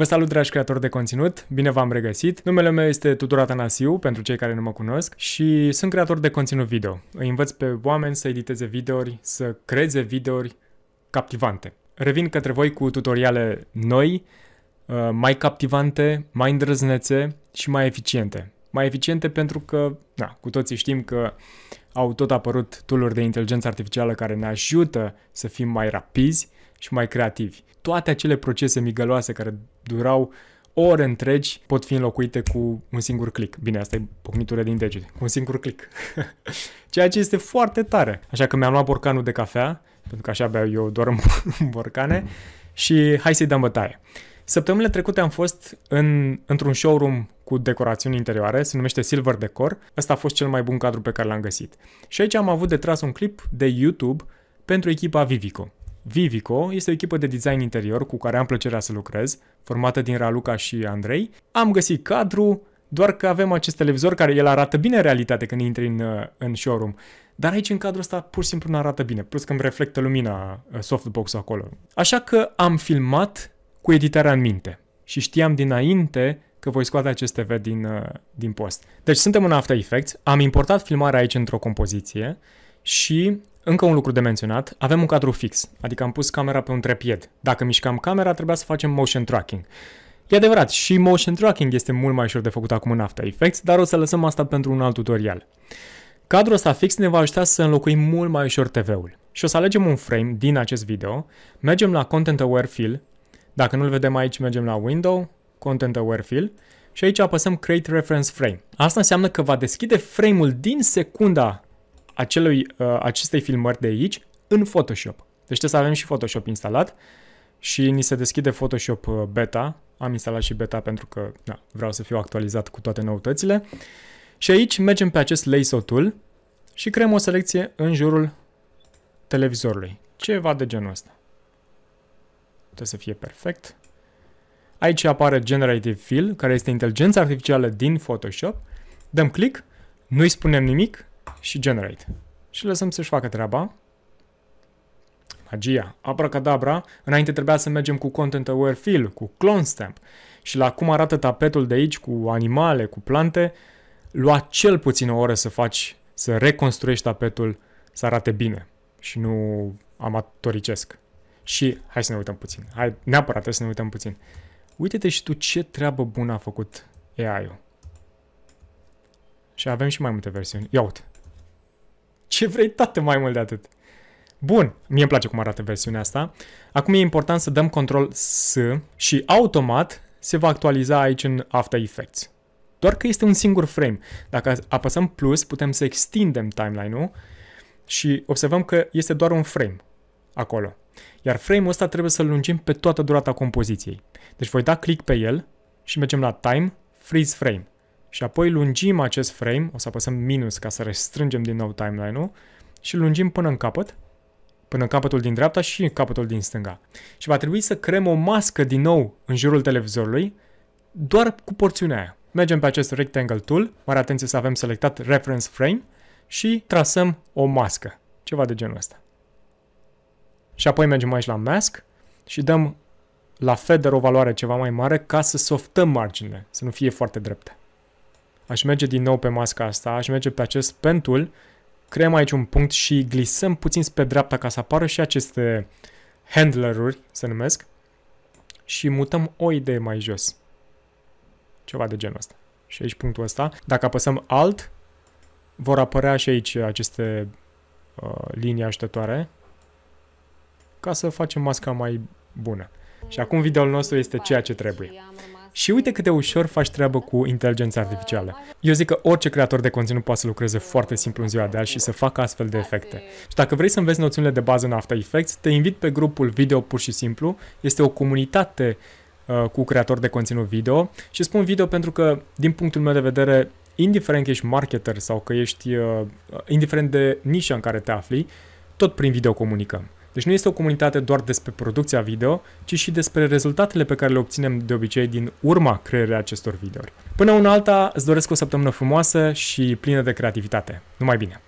Vă salut, dragi creatori de conținut, bine v-am regăsit. Numele meu este Tudor Atanasiu, pentru cei care nu mă cunosc, și sunt creator de conținut video. Îi învăț pe oameni să editeze videouri, să creeze videouri captivante. Revin către voi cu tutoriale noi, uh, mai captivante, mai îndrăznețe și mai eficiente. Mai eficiente pentru că, na, cu toții știm că au tot apărut tooluri de inteligență artificială care ne ajută să fim mai rapizi, și mai creativi. Toate acele procese migăloase care durau ore întregi pot fi înlocuite cu un singur click. Bine, asta e pocnitură din degete, cu un singur click. Ceea ce este foarte tare. Așa că mi-am luat borcanul de cafea, pentru că așa beau eu doar în borcane, și hai să-i dăm bătaie. Săptămânile trecute am fost în, într-un showroom cu decorațiuni interioare, se numește Silver Decor. Ăsta a fost cel mai bun cadru pe care l-am găsit. Și aici am avut de tras un clip de YouTube pentru echipa Vivico. Vivico este o echipă de design interior cu care am plăcerea să lucrez, formată din Raluca și Andrei. Am găsit cadru, doar că avem acest televizor care el arată bine în realitate când intri în, în showroom. Dar aici, în cadrul ăsta, pur și simplu nu arată bine, plus că îmi reflectă lumina uh, softbox acolo. Așa că am filmat cu editarea în minte și știam dinainte că voi scoate acest TV din, uh, din post. Deci suntem în After Effects, am importat filmarea aici într-o compoziție și încă un lucru de menționat, avem un cadru fix, adică am pus camera pe un trepied. Dacă mișcam camera, trebuia să facem motion tracking. E adevărat, și motion tracking este mult mai ușor de făcut acum în After Effects, dar o să lăsăm asta pentru un alt tutorial. Cadrul ăsta fix ne va ajuta să înlocuim mult mai ușor TV-ul. Și o să alegem un frame din acest video, mergem la Content Aware Fill, dacă nu-l vedem aici, mergem la Window, Content Aware Fill, și aici apăsăm Create Reference Frame. Asta înseamnă că va deschide frame-ul din secunda acelui, uh, acestei filmări de aici în Photoshop. Deci trebuie să avem și Photoshop instalat și ni se deschide Photoshop uh, Beta. Am instalat și Beta pentru că da, vreau să fiu actualizat cu toate noutățile. Și aici mergem pe acest Lasso Tool și creăm o selecție în jurul televizorului. Ceva de genul ăsta. Trebuie să fie perfect. Aici apare Generative Fill, care este inteligența artificială din Photoshop. Dăm click, nu-i spunem nimic, și generate. Și lăsăm să-și facă treaba. Magia. Abracadabra. Înainte trebuia să mergem cu Content Aware Fill, cu Clone Stamp. Și la cum arată tapetul de aici, cu animale, cu plante, lua cel puțin o oră să faci, să reconstruiești tapetul să arate bine și nu amatoricesc. Și hai să ne uităm puțin. Hai, neapărat trebuie să ne uităm puțin. Uite-te și tu ce treabă bună a făcut AI-ul. Și avem și mai multe versiuni. Ia uite. Ce vrei, tată, mai mult de atât? Bun, mie îmi place cum arată versiunea asta. Acum e important să dăm control S și automat se va actualiza aici în After Effects. Doar că este un singur frame. Dacă apăsăm plus, putem să extindem timeline-ul și observăm că este doar un frame acolo. Iar frame-ul ăsta trebuie să-l lungim pe toată durata compoziției. Deci voi da click pe el și mergem la Time, Freeze Frame și apoi lungim acest frame, o să apăsăm minus ca să restrângem din nou timeline-ul și lungim până în capăt, până în capătul din dreapta și în capătul din stânga. Și va trebui să creăm o mască din nou în jurul televizorului, doar cu porțiunea aia. Mergem pe acest Rectangle Tool, mare atenție să avem selectat Reference Frame și trasăm o mască, ceva de genul ăsta. Și apoi mergem aici la Mask și dăm la Feather o valoare ceva mai mare ca să softăm marginile, să nu fie foarte drepte aș merge din nou pe masca asta, aș merge pe acest pentul, creăm aici un punct și glisăm puțin spre dreapta ca să apară și aceste handleruri, se numesc, și mutăm o idee mai jos. Ceva de genul ăsta. Și aici punctul ăsta. Dacă apăsăm Alt, vor apărea și aici aceste uh, linii ajutătoare ca să facem masca mai bună. Și acum videoul nostru este ceea ce trebuie. Și uite cât de ușor faci treabă cu inteligența artificială. Eu zic că orice creator de conținut poate să lucreze foarte simplu în ziua de azi și să facă astfel de efecte. Și dacă vrei să înveți noțiunile de bază în After Effects, te invit pe grupul Video Pur și Simplu. Este o comunitate uh, cu creator de conținut video și spun video pentru că, din punctul meu de vedere, indiferent că ești marketer sau că ești, uh, indiferent de nișa în care te afli, tot prin video comunicăm. Deci nu este o comunitate doar despre producția video, ci și despre rezultatele pe care le obținem de obicei din urma creării acestor videouri. Până una alta, îți doresc o săptămână frumoasă și plină de creativitate. Numai bine!